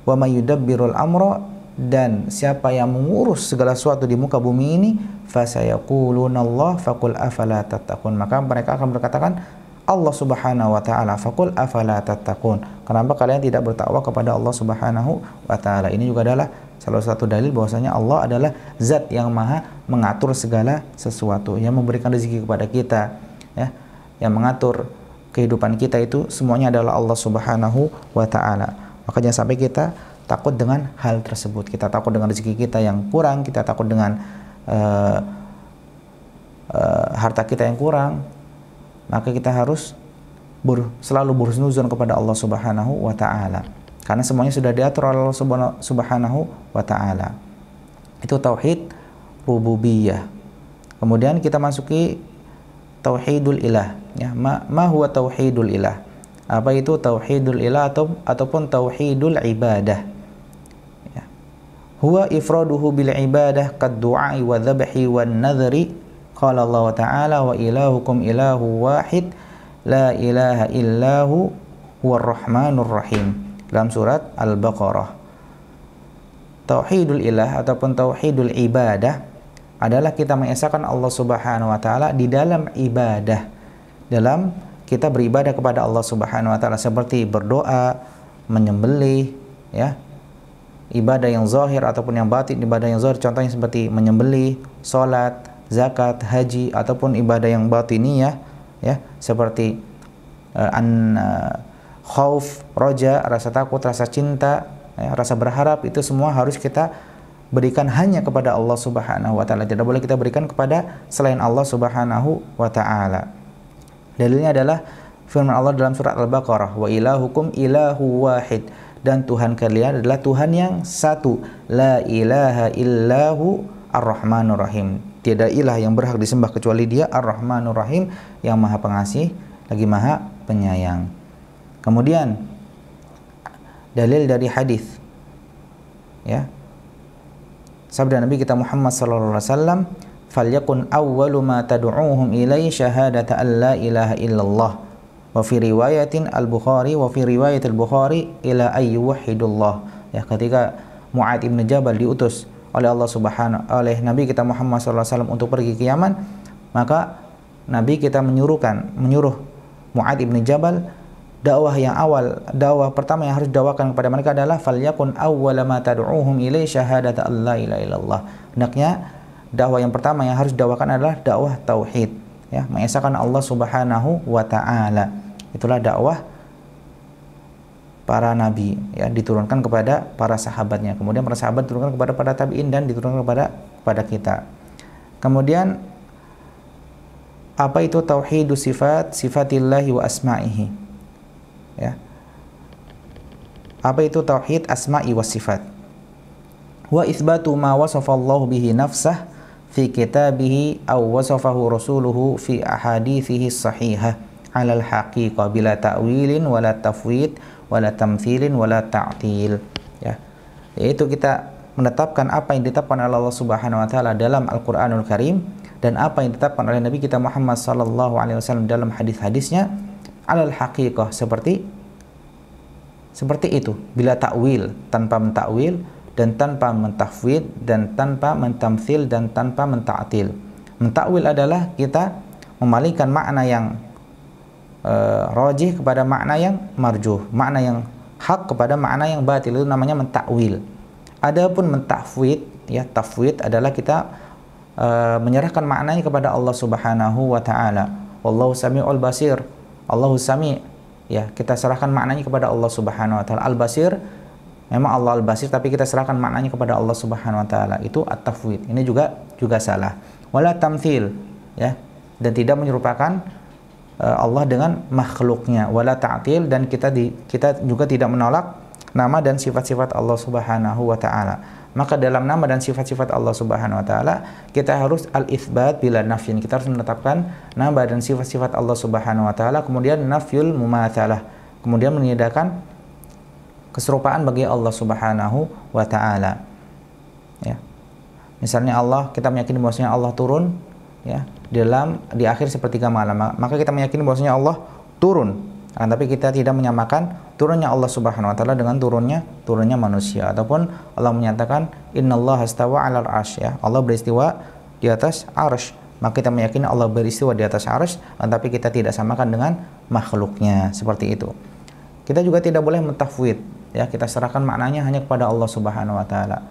wa may yudabbirul amra dan siapa yang mengurus segala sesuatu di muka bumi ini Allah fakul afala tattaqun maka mereka akan berkatakan Allah Subhanahu wa taala fakul afala tattaqun kenapa kalian tidak bertakwa kepada Allah Subhanahu wa taala ini juga adalah salah satu dalil bahwasanya Allah adalah zat yang maha mengatur segala sesuatu yang memberikan rezeki kepada kita ya yang mengatur kehidupan kita itu semuanya adalah Allah Subhanahu wa taala maka sampai kita takut dengan hal tersebut. Kita takut dengan rezeki kita yang kurang, kita takut dengan uh, uh, harta kita yang kurang. Maka kita harus ber, selalu bersenuzon kepada Allah Subhanahu wa taala. Karena semuanya sudah diatur oleh Allah Subhanahu wa taala. Itu tauhid rububiyah. Kemudian kita masuki tauhidul ilah ya. Ma, ma huwa tauhidul ilah? Apa itu tauhidul ilah atau ataupun tauhidul ibadah? huwa ifraduhu bil ibadah qad du'ai wa dhabhi wan nadhri qala Allah ta'ala wa ilahukum ilahu wahid la ilaha illahu huwar rahmanur rahim dalam surat Al-Baqarah Tauhidul ilah ataupun tauhidul ibadah adalah kita mengesahkan Allah Subhanahu wa taala di dalam ibadah dalam kita beribadah kepada Allah Subhanahu wa taala seperti berdoa, menyembelih, ya, ibadah yang zahir ataupun yang batin ibadah yang zahir contohnya seperti menyembelih, salat, zakat, haji ataupun ibadah yang batin batiniyah ya seperti uh, an uh, khauf, roja, rasa takut, rasa cinta, ya, rasa berharap itu semua harus kita berikan hanya kepada Allah Subhanahu wa taala. Tidak boleh kita berikan kepada selain Allah Subhanahu wa taala. Dalilnya adalah firman Allah dalam surat Al-Baqarah, "Wa ilahukum ilahu wahid." dan Tuhan kalian adalah Tuhan yang satu la ilaha illahu ar-rahmanur rahim tiada ilah yang berhak disembah kecuali dia ar-rahmanur rahim yang maha pengasih lagi maha penyayang kemudian dalil dari hadis ya sabda Nabi kita Muhammad sallallahu alaihi wasallam falyakun awwalu ma tad'uuhum ilai syahadata an ilaha illallah wa fi riwayatin al-Bukhari wa fi riwayat al-Bukhari ila wahidullah ya ketika Mu'ad ibn Jabal diutus oleh Allah Subhanahu oleh Nabi kita Muhammad SAW untuk pergi ke Yaman maka Nabi kita menyuruhkan menyuruh Mu'ad ibn Jabal dakwah yang awal dakwah pertama yang harus dakwakan kepada mereka adalah yakun awwala ma tad'uhum ilai syahadat alla ilaha illallah hendaknya dakwah yang pertama yang harus dakwakan adalah dakwah tauhid ya mengesahkan Allah Subhanahu wa taala Itulah dakwah para nabi ya diturunkan kepada para sahabatnya. Kemudian para sahabat diturunkan kepada para tabi'in dan diturunkan kepada kepada kita. Kemudian apa itu tauhidu sifat sifatillahi wa asma'ihi? Ya. Apa itu tauhid asma'i wa sifat? Wa isbatu ma wasafallahu bihi nafsah fi kitabihi aw wasafahu rasuluhu fi ahadithihi sahihah alal haqiqah bila ta'wilin wala tafwid wala tamthilin wala ta'til ya yaitu kita menetapkan apa yang ditetapkan oleh Allah Subhanahu wa taala dalam Al-Qur'anul Karim dan apa yang ditetapkan oleh Nabi kita Muhammad sallallahu alaihi wasallam dalam hadis-hadisnya alal haqiqah seperti seperti itu bila takwil tanpa mentakwil dan tanpa mentafwid dan tanpa mentamthil dan tanpa mentaatil mentakwil adalah kita memalingkan makna yang uh, eh, rojih kepada makna yang marjuh, makna yang hak kepada makna yang batil itu namanya mentakwil. Adapun mentafwid ya tafwid adalah kita uh, menyerahkan maknanya kepada Allah Subhanahu wa taala. Wallahu samiul basir. Allahu sami. Ya, kita serahkan maknanya kepada Allah Subhanahu wa taala. Al-Basir memang Allah Al-Basir tapi kita serahkan maknanya kepada Allah Subhanahu wa taala. Itu at-tafwid. Ini juga juga salah. Wala tamthil ya dan tidak menyerupakan Eh, Allah dengan makhluknya wala ta'til dan kita di, kita juga tidak menolak nama dan sifat-sifat Allah Subhanahu wa taala. Maka dalam nama dan sifat-sifat Allah Subhanahu wa taala kita harus al isbat bila nafyin. Kita harus menetapkan nama dan sifat-sifat Allah Subhanahu wa taala kemudian nafyul mumatsalah. Kemudian menyediakan keserupaan bagi Allah Subhanahu wa taala. Ya. Misalnya Allah, kita meyakini bahwasanya Allah turun ya dalam di akhir sepertiga malam maka kita meyakini bahwasanya Allah turun akan ah, tapi kita tidak menyamakan turunnya Allah Subhanahu wa taala dengan turunnya turunnya manusia ataupun Allah menyatakan innallaha istawa 'alal arsy ya Allah beristiwa di atas arsy maka kita meyakini Allah beristiwa di atas arsy ah, tapi kita tidak samakan dengan makhluknya seperti itu kita juga tidak boleh mentafwid ya kita serahkan maknanya hanya kepada Allah Subhanahu wa taala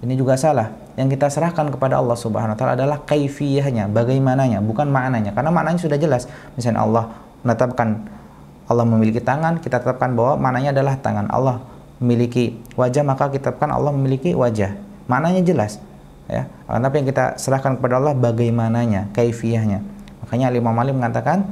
ini juga salah. Yang kita serahkan kepada Allah Subhanahu wa taala adalah kaifiyahnya, bagaimananya, bukan maknanya. Karena maknanya sudah jelas. Misalnya Allah menetapkan Allah memiliki tangan, kita tetapkan bahwa maknanya adalah tangan. Allah memiliki wajah, maka kita tetapkan Allah memiliki wajah. Maknanya jelas. Ya. Tapi yang kita serahkan kepada Allah bagaimananya, kaifiyahnya. Makanya Imam Malik mengatakan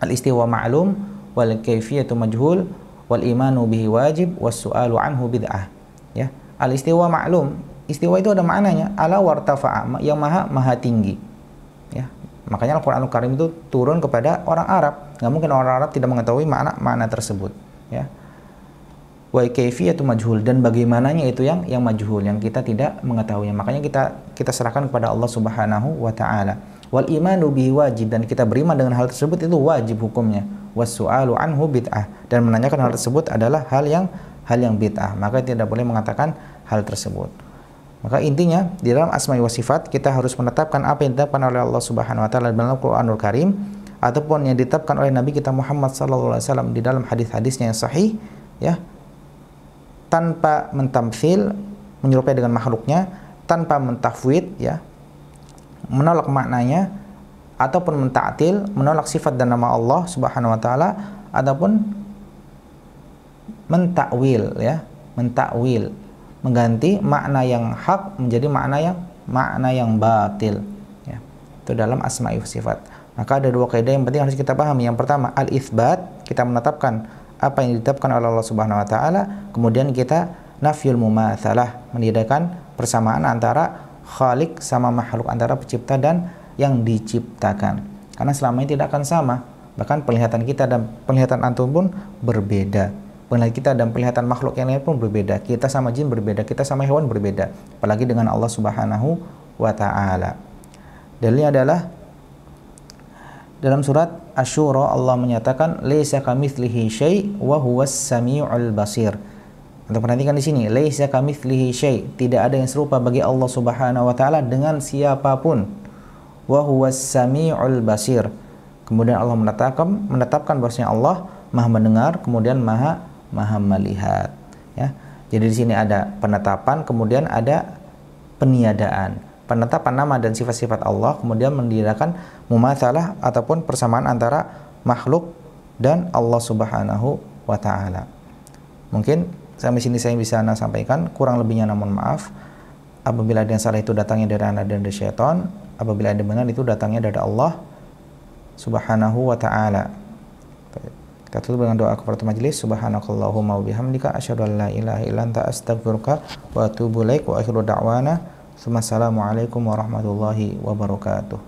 al-istiwa ma'lum wal kaifiyatu majhul wal imanu bihi wajib was su'alu anhu bid'ah. Ya. Al istiwa maklum. Istiwa itu ada maknanya. Ala wartafa'a yang maha maha tinggi. Ya. Makanya Al-Qur'an Al-Karim itu turun kepada orang Arab. Nggak mungkin orang Arab tidak mengetahui makna makna tersebut, ya. Wa kaifiyatu majhul dan bagaimananya itu yang yang majhul yang kita tidak mengetahuinya. Makanya kita kita serahkan kepada Allah Subhanahu wa taala. Wal imanu bihi wajib dan kita beriman dengan hal tersebut itu wajib hukumnya. Wasu'alu anhu bid'ah dan menanyakan hal tersebut adalah hal yang hal yang bid'ah, maka tidak boleh mengatakan hal tersebut. Maka intinya di dalam asma' wa sifat kita harus menetapkan apa yang ditetapkan oleh Allah Subhanahu wa taala dalam Al-Qur'anul Karim ataupun yang ditetapkan oleh Nabi kita Muhammad sallallahu alaihi wasallam di dalam hadis-hadisnya yang sahih ya tanpa mentamfil menyerupai dengan makhluknya tanpa mentafwid ya menolak maknanya ataupun mentaatil menolak sifat dan nama Allah Subhanahu wa taala ataupun mentakwil ya, mentakwil mengganti makna yang hak menjadi makna yang makna yang batil ya. Itu dalam asma sifat. Maka ada dua kaidah yang penting harus kita pahami. Yang pertama al isbat kita menetapkan apa yang ditetapkan oleh Allah Subhanahu wa taala, kemudian kita nafyul mumatsalah, meniadakan persamaan antara khalik sama makhluk antara pencipta dan yang diciptakan. Karena selama ini tidak akan sama, bahkan penglihatan kita dan penglihatan antum pun berbeda penilaian kita dan penglihatan makhluk yang lain pun berbeda. Kita sama jin berbeda, kita sama hewan berbeda, apalagi dengan Allah Subhanahu wa taala. Dalilnya adalah dalam surat Asy-Syura Allah menyatakan laisa kamitslihi syai' wa huwas samiul basir. Untuk perhatikan di sini, laisa kamitslihi syai', tidak ada yang serupa bagi Allah Subhanahu wa taala dengan siapapun. Wa huwas samiul basir. Kemudian Allah menetapkan menetapkan bahwasanya Allah Maha mendengar, kemudian Maha maha melihat ya jadi di sini ada penetapan kemudian ada peniadaan penetapan nama dan sifat-sifat Allah kemudian mendirikan mumatsalah ataupun persamaan antara makhluk dan Allah Subhanahu wa taala. Mungkin sampai sini saya bisa Anda sampaikan, kurang lebihnya namun maaf. Apabila ada yang salah itu datangnya dari Anda dan dari syaitan, apabila ada benar itu datangnya dari Allah Subhanahu wa taala. Kita tutup dengan doa kepada majelis. Subhanakallahumma wa bihamdika asyhadu an la ilaha illa anta astaghfiruka wa atubu ilaik wa akhiru da'wana. Assalamualaikum warahmatullahi wabarakatuh.